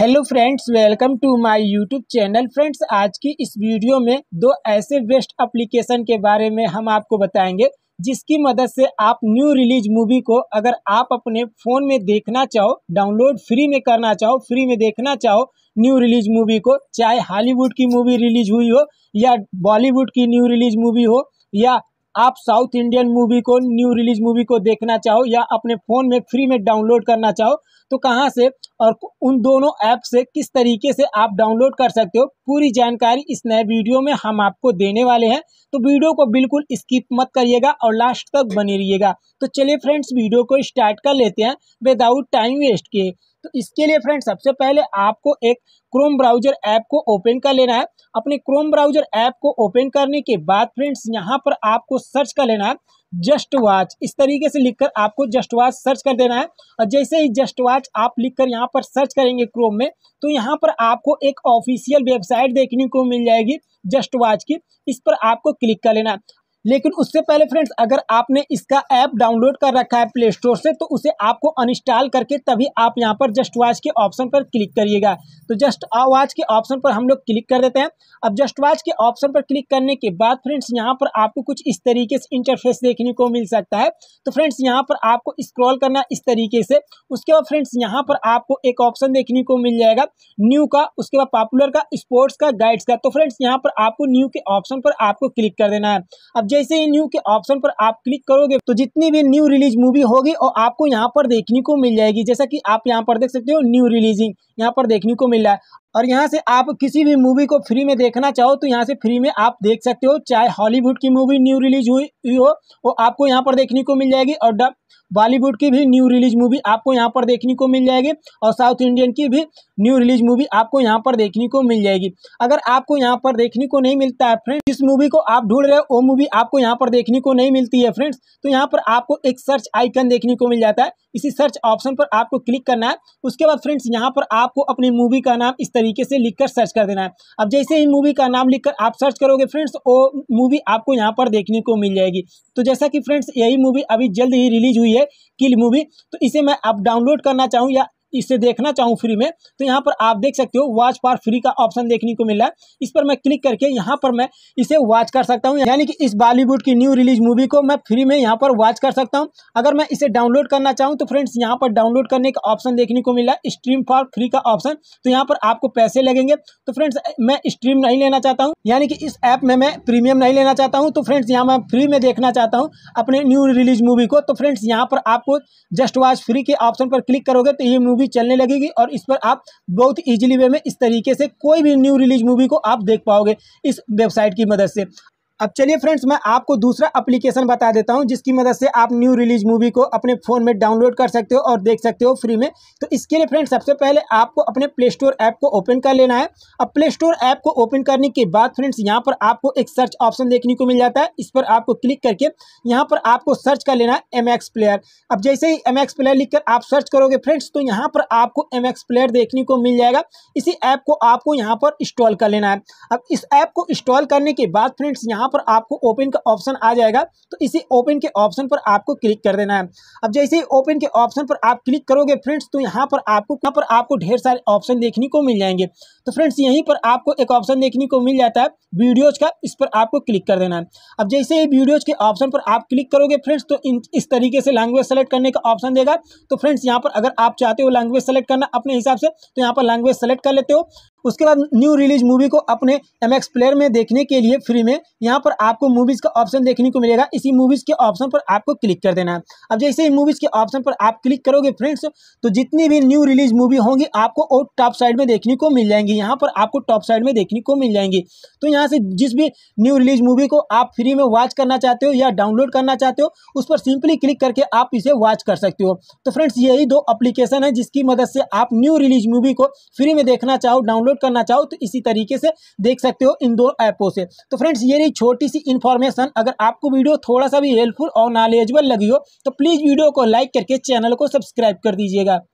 hello friends welcome to my YouTube channel friends आज की इस वीडियो में दो ऐसे बेस्ट एप्लीकेशन के बारे में हम आपको बताएंगे जिसकी मदद से आप न्यू रिलीज मूवी को अगर आप अपने फ़ोन में देखना चाहो डाउनलोड फ्री में करना चाहो फ्री में देखना चाहो न्यू रिलीज मूवी को चाहे हॉलीवुड की मूवी रिलीज हुई हो या बॉलीवुड की न्यू रिलीज मूवी हो या आप साउथ इंडियन मूवी को न्यू रिलीज मूवी को देखना चाहो या अपने फ़ोन में फ्री में डाउनलोड करना चाहो तो कहाँ से और उन दोनों ऐप से किस तरीके से आप डाउनलोड कर सकते हो पूरी जानकारी इस नए वीडियो में हम आपको देने वाले हैं तो वीडियो को बिल्कुल स्किप मत करिएगा और लास्ट तक बने रहिएगा तो चलिए फ्रेंड्स वीडियो को स्टार्ट कर लेते हैं विदाउट टाइम वेस्ट किए तो इसके लिए फ्रेंड सबसे पहले आपको एक क्रोम ब्राउजर ऐप को ओपन कर लेना है अपने क्रोम ब्राउजर ऐप को ओपन करने के बाद फ्रेंड्स यहाँ पर आपको सर्च कर लेना है जस्ट वॉच इस तरीके से लिखकर आपको जस्ट वॉच सर्च कर देना है और जैसे ही जस्ट वॉच आप लिखकर यहाँ पर सर्च करेंगे क्रोम में तो यहाँ पर आपको एक ऑफिशियल वेबसाइट देखने को मिल जाएगी जस्ट वॉच की इस पर आपको क्लिक कर लेना है लेकिन उससे पहले फ्रेंड्स अगर आपने इसका ऐप डाउनलोड कर रखा है प्ले स्टोर से तो उसे आपको अनइंस्टॉल करके तभी आप यहाँ पर जस्ट वॉच के ऑप्शन पर क्लिक करिएगा तो जस्ट वॉच के ऑप्शन पर हम लोग क्लिक कर देते हैं अब जस्ट वॉच के ऑप्शन पर क्लिक करने के बाद फ्रेंड्स यहाँ पर आपको कुछ इस तरीके से इंटरफेस देखने को मिल सकता है तो फ्रेंड्स यहाँ पर आपको स्क्रॉल करना इस तरीके से उसके बाद फ्रेंड्स यहाँ पर आपको एक ऑप्शन देखने को मिल जाएगा न्यू का उसके बाद पॉपुलर का स्पोर्ट्स का गाइड्स का तो फ्रेंड्स यहाँ पर आपको न्यू के ऑप्शन पर आपको क्लिक कर देना है अब जैसे ही न्यू के ऑप्शन पर आप क्लिक करोगे तो जितनी भी न्यू रिलीज मूवी होगी और आपको यहाँ पर देखने को मिल जाएगी जैसा कि आप यहाँ पर देख सकते हो न्यू रिलीजिंग यहाँ पर देखने को मिल रहा है और यहाँ से आप किसी भी मूवी को फ्री में देखना चाहो तो यहाँ से फ्री में आप देख सकते हो चाहे हॉलीवुड की मूवी न्यू रिलीज हुई हो वो आपको यहाँ पर देखने को मिल जाएगी और बॉलीवुड की भी न्यू रिलीज मूवी आपको यहाँ पर देखने को मिल जाएगी और साउथ इंडियन की भी न्यू रिलीज मूवी आपको यहाँ पर देखने को मिल जाएगी अगर आपको यहाँ पर देखने को नहीं मिलता है फ्रेंड्स जिस मूवी को आप ढूंढ रहे हो वो मूवी आपको यहाँ पर देखने को नहीं मिलती है फ्रेंड्स तो यहाँ पर आपको एक सर्च आइकन देखने को मिल जाता है इसी सर्च ऑप्शन पर आपको क्लिक करना है उसके बाद फ्रेंड्स यहाँ पर आप आपको अपनी मूवी का नाम इस तरीके से लिखकर सर्च कर देना है अब जैसे ही मूवी का नाम लिखकर आप सर्च करोगे फ्रेंड्स वो मूवी आपको यहाँ पर देखने को मिल जाएगी तो जैसा कि फ्रेंड्स यही मूवी अभी जल्द ही रिलीज हुई है किल मूवी तो इसे मैं आप डाउनलोड करना चाहूँ या इसे देखना चाहूँ फ्री में तो यहाँ पर आप देख सकते हो वॉच पार फ्री का ऑप्शन देखने को मिल रहा है इस पर मैं क्लिक करके यहाँ पर मैं इसे वॉच कर सकता हूँ यानी कि इस बॉलीवुड की न्यू रिलीज मूवी को मैं फ्री में यहाँ पर वॉच कर सकता हूँ अगर मैं इसे डाउनलोड करना चाहूँ तो फ्रेंड्स यहाँ पर डाउनलोड करने का ऑप्शन देखने को मिला स्ट्रीम फॉर फ्री का ऑप्शन तो यहाँ पर आपको पैसे लगेंगे तो फ्रेंड्स मैं स्ट्रीम नहीं लेना चाहता हूँ यानी कि इस ऐप में मैं प्रीमियम नहीं लेना चाहता हूँ तो फ्रेंड्स यहाँ मैं फ्री में देखना चाहता हूँ अपने न्यू रिलीज मूवी को तो फ्रेंड्स यहाँ पर आपको जस्ट वॉच फ्री के ऑप्शन पर क्लिक करोगे तो ये मूवी मूवी चलने लगेगी और इस पर आप बहुत ईजिली वे में इस तरीके से कोई भी न्यू रिलीज मूवी को आप देख पाओगे इस वेबसाइट की मदद से अब चलिए फ्रेंड्स मैं आपको दूसरा एप्लीकेशन बता देता हूं जिसकी मदद से आप न्यू रिलीज मूवी को अपने फ़ोन में डाउनलोड कर सकते हो और देख सकते हो फ्री में तो इसके लिए फ्रेंड्स सबसे पहले आपको अपने प्ले स्टोर ऐप को ओपन कर लेना है अब प्ले स्टोर ऐप को ओपन करने के बाद फ्रेंड्स यहाँ पर आपको एक सर्च ऑप्शन देखने को मिल जाता है इस पर आपको क्लिक करके यहाँ पर आपको सर्च कर लेना है एम प्लेयर अब जैसे ही एम प्लेयर लिख आप सर्च करोगे फ्रेंड्स तो यहाँ पर आपको एम प्लेयर देखने को मिल जाएगा इसी ऐप को आपको यहाँ पर इंस्टॉल कर लेना है अब इस ऐप को इंस्टॉल करने के बाद फ्रेंड्स यहाँ यहाँ पर आपको ओपन का ऑप्शन आ जाएगा तो इसी ओपन के ऑप्शन पर आपको क्लिक कर देना है अब जैसे ही ओपन के ऑप्शन पर आप क्लिक करोगे फ्रेंड्स तो यहाँ पर आपको यहाँ पर आपको ढेर सारे ऑप्शन देखने को मिल जाएंगे तो फ्रेंड्स यहीं पर आपको एक ऑप्शन देखने को मिल जाता है वीडियोज़ का इस पर आपको क्लिक कर देना है अब जैसे ही वीडियोज़ के ऑप्शन पर आप क्लिक करोगे फ्रेंड्स तो इस तरीके से लैंग्वेज सेलेक्ट करने का ऑप्शन देगा तो फ्रेंड्स यहाँ पर अगर आप चाहते हो लैंग्वेज सेलेक्ट करना अपने हिसाब से तो यहाँ पर लैंग्वेज सेलेक्ट कर लेते हो उसके बाद न्यू रिलीज मूवी को अपने एम प्लेयर में देखने के लिए फ्री में यहाँ पर आपको मूवीज़ का ऑप्शन देखने को मिलेगा इसी मूवीज़ के ऑप्शन पर आपको क्लिक कर देना है अब जैसे ही मूवीज़ के ऑप्शन पर आप क्लिक करोगे फ्रेंड्स तो जितनी भी न्यू रिलीज मूवी होंगी आपको और टॉप साइड में देखने को मिल जाएंगी यहाँ पर आपको टॉप साइड में देखने को मिल जाएंगी तो यहाँ से जिस भी न्यू रिलीज मूवी को आप फ्री में वॉच करना चाहते हो या डाउनलोड करना चाहते हो उस पर सिंपली क्लिक करके आप इसे वॉच कर सकते हो तो फ्रेंड्स यही दो अप्लीकेशन है जिसकी मदद से आप न्यू रिलीज मूवी को फ्री में देखना चाहो डाउनलोड डाउनलोड करना चाहो तो इसी तरीके से देख सकते हो इन दो ऐपों से तो फ्रेंड्स ये रही छोटी सी इन्फॉर्मेशन अगर आपको वीडियो थोड़ा सा भी हेल्पफुल और नॉलेजेबल लगी हो तो प्लीज़ वीडियो को लाइक करके चैनल को सब्सक्राइब कर दीजिएगा